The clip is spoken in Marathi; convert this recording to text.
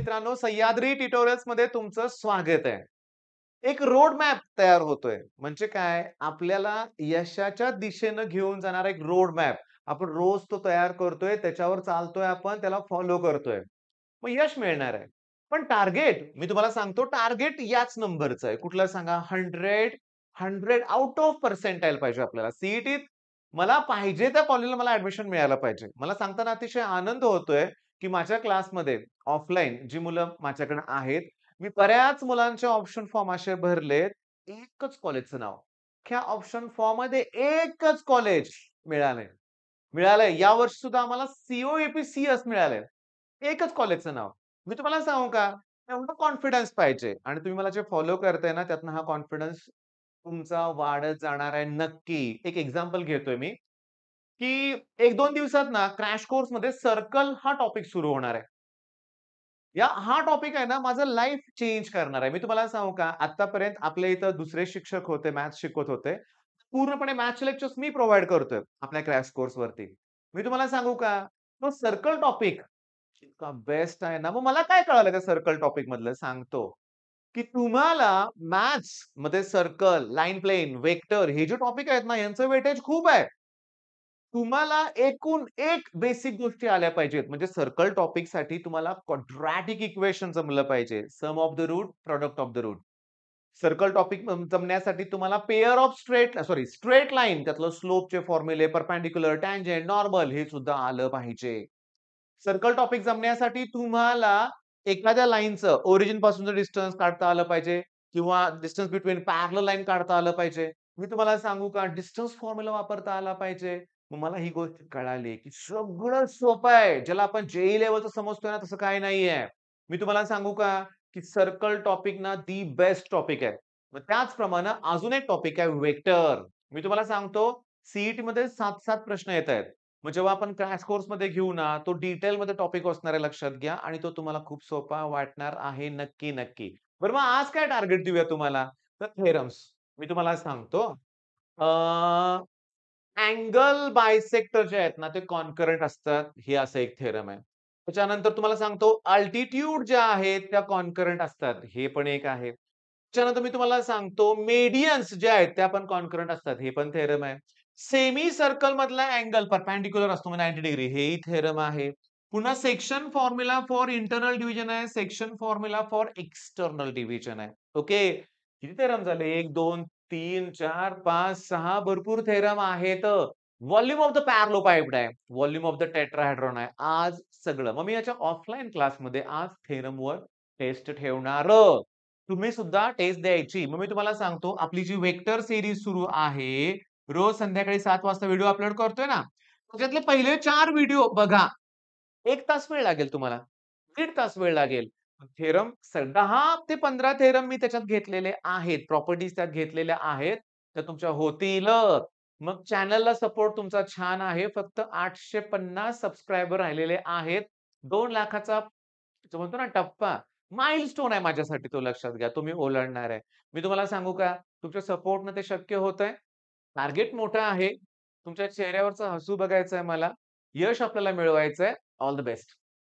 मित्रांनो सह्याद्री ट्युटोरियल्स मध्ये तुमचं स्वागत आहे एक रोड मॅप तयार होतोय म्हणजे काय आपल्याला यशाच्या दिशेनं घेऊन जाणारा एक रोड मॅप आपण रोज तो तयार करतोय त्याच्यावर चालतोय आपण त्याला फॉलो करतोय मग यश मिळणार आहे पण टार्गेट मी तुम्हाला सांगतो टार्गेट याच नंबरचं आहे कुठलं सांगा hundred hundred out of percentile पाहिजे आपल्याला सीईटीत मला पाहिजे त्या कॉलेजला मला ऍडमिशन मिळायला पाहिजे मला सांगताना अतिशय आनंद होतोय की माझ्या क्लासमध्ये ऑफलाईन जी मुलं माझ्याकडे आहेत मी बऱ्याच मुलांचे ऑप्शन फॉर्म असे भरलेत एकच कॉलेजचं नाव ह्या ऑप्शन फॉर्म मध्ये एकच कॉलेज मिळाले मिळाले या वर्षी सुद्धा आम्हाला सीओ सी एस मिळालंय एकच कॉलेजचं नाव मी तुम्हाला सांगू का एवढं कॉन्फिडन्स पाहिजे आणि तुम्ही मला जे फॉलो करताय ना त्यातनं हा कॉन्फिडन्स तुमचा वाढत जाणार आहे नक्की एक एक्झाम्पल घेतोय मी की एक दोन दिवसात ना क्रॅश कोर्स मध्ये सर्कल हा टॉपिक सुरू होणार आहे या हा टॉपिक आहे ना माझं लाईफ चेंज करणार आहे मी तुम्हाला सांगू का आतापर्यंत आपल्या इथं दुसरे शिक्षक होते मॅथ्स शिकवत होते पूर्णपणे मॅथ्स लेक्चर्स मी प्रोव्हाइड करतोय आपल्या क्रॅश कोर्स वरती मी तुम्हाला सांगू का तो सर्कल टॉपिक इतका बेस्ट आहे ना मग मला काय कळालं त्या सर्कल टॉपिक मधलं सांगतो की तुम्हाला मॅथ्स मध्ये सर्कल लाईन प्लेन वेक्टर हे जे टॉपिक आहेत ना यांचं वेटेज खूप आहे तुम्हाला एकूण एक बेसिक गोष्टी आल्या पाहिजेत म्हणजे सर्कल टॉपिक साठी तुम्हाला क्वाड्रॅटिक इक्वेशन जमलं पाहिजे sum of the root product of the root circle topic जमण्यासाठी तुम्हाला pair of straight sorry straight line त्यातलं स्लोपचे फॉर्म्युले परपॅन्डिक्युलर टँजेंट नॉर्मल हे सुद्धा आलं पाहिजे सर्कल टॉपिक जमण्यासाठी तुम्हाला एखाद्या लाईनचं ओरिजिन पासूनचं डिस्टन्स काढता आलं पाहिजे किंवा डिस्टन्स बिटवीन पॅरल लाईन काढता आलं पाहिजे मी तुम्हाला सांगू का डिस्टन्स फॉर्म्युला वापरता आला पाहिजे मग मला ही गोष्ट कळाली की सगळं सोपं आहे ज्याला आपण जेई लेवलचं समजतोय ना तसं काय नाहीये मी तुम्हाला सांगू का की सर्कल टॉपिक ना दी बेस्ट टॉपिक आहे मग त्याचप्रमाणे अजून एक टॉपिक आहे वेक्टर मी तुम्हाला सांगतो सीईटी e मध्ये सात सात प्रश्न येत आहेत मग जेव्हा आपण क्लास कोर्स मध्ये घेऊ ना तो डिटेलमध्ये टॉपिक असणार आहे लक्षात घ्या आणि तो तुम्हाला खूप सोपा वाटणार आहे नक्की नक्की बरं मग आज काय टार्गेट देऊया तुम्हाला तर थेरम्स मी तुम्हाला सांगतो अँगल बायसेक्टर जे आहेत ना ते कॉन्करंट असतात हे असं एक थेरम आहे त्याच्यानंतर तुम्हाला सांगतो अल्टिट्यूड ज्या आहेत त्या कॉन्करंट असतात हे पण एक आहे त्याच्यानंतर मी तुम्हाला सांगतो मेडियन्स ज्या आहेत त्या पण कॉन्करंट असतात हे पण थेरम आहे सेमी सर्कल मधला अँगल परपॅन्डिक्युलर असतो म्हणजे नाईन्टी डिग्री हेही थेरम आहे पुन्हा section formula for internal division आहे section formula for external division आहे ओके किती थेरम झाले एक दोन तीन चार पाच सहा भरपूर थेरम आहेत volume of the parallelepiped आहे व्हॉल्यूम ऑफ द टेट्राहायड्रॉन आहे आज सगळं मग मी याच्या ऑफलाईन क्लासमध्ये आज थेरमवर टेस्ट ठेवणार तुम्ही सुद्धा टेस्ट द्यायची मग मी तुम्हाला सांगतो आपली जी वेक्टर सिरीज सुरू आहे रोज संध्याकाळी सात वाजता व्हिडिओ अपलोड करतोय ना त्याच्यातले पहिले चार व्हिडिओ बघा एक तास वेळ लागेल तुम्हाला दीड तास वेळ लागेल थेरम दहा ते पंधरा थेरम मी त्याच्यात घेतलेले आहेत प्रॉपर्टीज त्यात घेतलेल्या आहेत त्या तुमच्या होतील मग चॅनलला सपोर्ट तुमचा छान आहे फक्त आठशे पन्नास सबस्क्रायबर राहिलेले आहेत दोन लाखाचा म्हणतो ना टप्पा माइल स्टोन आहे माझ्यासाठी तो लक्षात घ्या तुम्ही ओलांडणार आहे मी तुम्हाला सांगू का तुमच्या सपोर्टनं ते शक्य होत आहे टार्गेट मोठा आहे तुमच्या चेहऱ्यावरचं हसू बघायचं आहे मला यश आपल्याला मिळवायचंय ऑल द बेस्ट